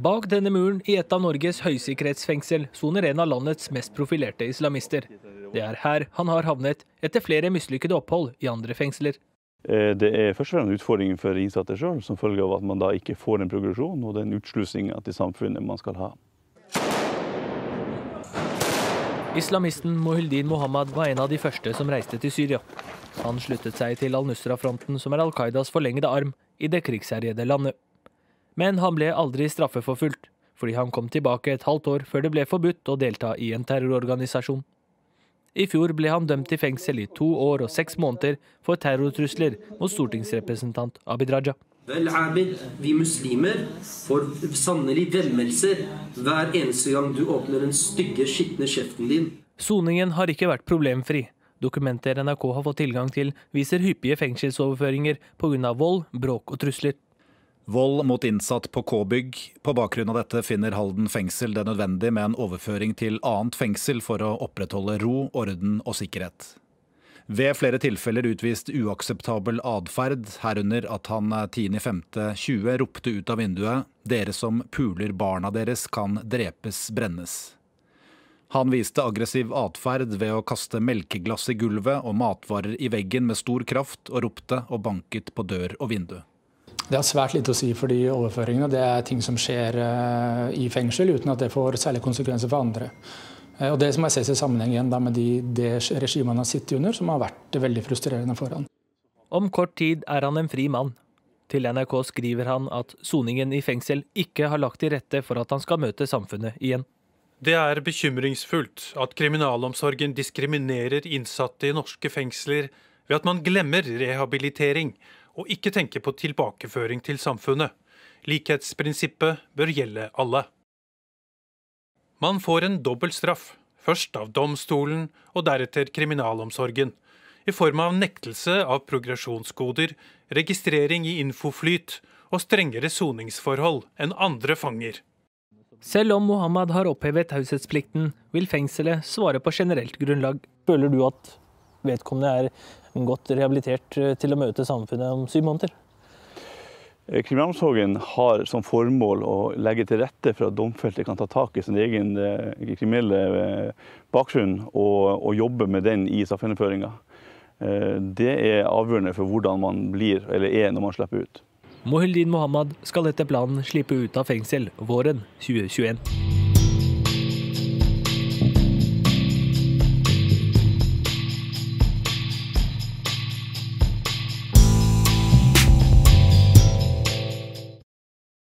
Bak denne muren, i et av Norges høysikkerhetsfengsel, soner en av landets mest profilerte islamister. Det er her han har havnet, etter flere mislykkede opphold i andre fengsler. Eh, det er først og fremst utfordringen for innsatte sjøl, som følge av at man da ikke får den progresjonen og den utslussinga til samfunnet man skal ha. Islamisten Mohyldin Mohammed var en av de første som reiste til Syria. Han sluttet seg til al-Nusra-fronten, som er Al Qaidas forlengede arm i det krigsherjede landet. Men han ble aldri straffeforfulgt, fordi han kom tilbake et halvt år før det ble forbudt å delta i en terrororganisasjon. I fjor ble han dømt til fengsel i to år og seks måneder for terrortrusler mot stortingsrepresentant Abid Raja. Vel, Abid, vi muslimer får sannelig vemmelser hver eneste gang du åpner den stygge, skitne kjeften din. Soningen har ikke vært problemfri. Dokumenter NRK har fått tilgang til, viser hyppige fengselsoverføringer pga. vold, bråk og trusler. Vold mot innsatt på K-bygg. På bakgrunn av dette finner Halden fengsel det nødvendig med en overføring til annet fengsel for å opprettholde ro, orden og sikkerhet. Ved flere tilfeller utvist uakseptabel atferd, herunder at han 10.5.20 ropte ut av vinduet 'Dere som puler barna deres, kan drepes, brennes'. Han viste aggressiv atferd ved å kaste melkeglass i gulvet og matvarer i veggen med stor kraft, og ropte og banket på dør og vindu. Det har svært lite å si for de overføringene. Det er ting som skjer eh, i fengsel uten at det får særlige konsekvenser for andre. Eh, og Det må ses i sammenheng igjen med de, det regimet han har sittet under, som har vært veldig frustrerende for han. Om kort tid er han en fri mann. Til NRK skriver han at soningen i fengsel ikke har lagt til rette for at han skal møte samfunnet igjen. Det er bekymringsfullt at kriminalomsorgen diskriminerer innsatte i norske fengsler ved at man glemmer rehabilitering og ikke tenke på tilbakeføring til samfunnet. Likhetsprinsippet bør gjelde alle. Man får en dobbel straff, først av domstolen og deretter kriminalomsorgen, i form av nektelse av progresjonsgoder, registrering i infoflyt og strengere soningsforhold enn andre fanger. Selv om Mohammed har opphevet taushetsplikten, vil fengselet svare på generelt grunnlag. Føler du at vedkommende er godt rehabilitert eh, til å møte samfunnet om syv måneder? Eh, kriminalomsorgen har som formål å legge til rette for at domfelte kan ta tak i sin egen eh, kriminelle bakgrunn og, og jobbe med den i straffegjennomføringa. Det er avgjørende for hvordan man blir eller er når man slipper ut. Mohyldin Mohammed skal etter planen slippe ut av fengsel våren 2021.